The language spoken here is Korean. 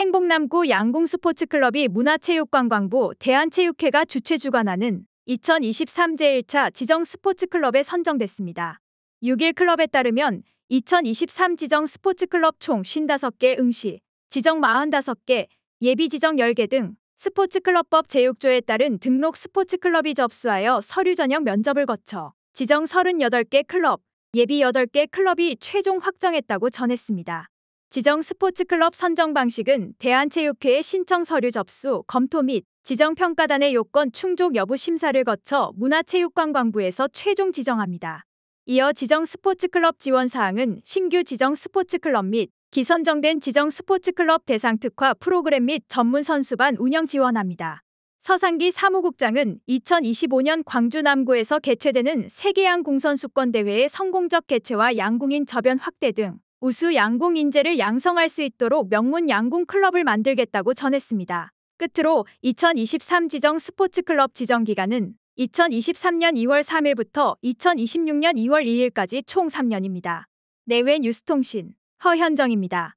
행복남구 양궁스포츠클럽이 문화체육관광부 대한체육회가 주최 주관하는 2023 제1차 지정 스포츠클럽에 선정됐습니다. 6일 클럽에 따르면 2023 지정 스포츠클럽 총 55개 응시, 지정 45개, 예비 지정 10개 등 스포츠클럽법 제6조에 따른 등록 스포츠클럽이 접수하여 서류 전형 면접을 거쳐 지정 38개 클럽, 예비 8개 클럽이 최종 확정했다고 전했습니다. 지정 스포츠클럽 선정 방식은 대한체육회의 신청 서류 접수, 검토 및 지정평가단의 요건 충족 여부 심사를 거쳐 문화체육관광부에서 최종 지정합니다. 이어 지정 스포츠클럽 지원 사항은 신규 지정 스포츠클럽 및 기선정된 지정 스포츠클럽 대상 특화 프로그램 및 전문 선수반 운영 지원합니다. 서상기 사무국장은 2025년 광주 남구에서 개최되는 세계양 공선수권 대회의 성공적 개최와 양궁인 저변 확대 등 우수 양궁 인재를 양성할 수 있도록 명문 양궁 클럽을 만들겠다고 전했습니다. 끝으로 2023 지정 스포츠클럽 지정 기간은 2023년 2월 3일부터 2026년 2월 2일까지 총 3년입니다. 내외 뉴스통신 허현정입니다.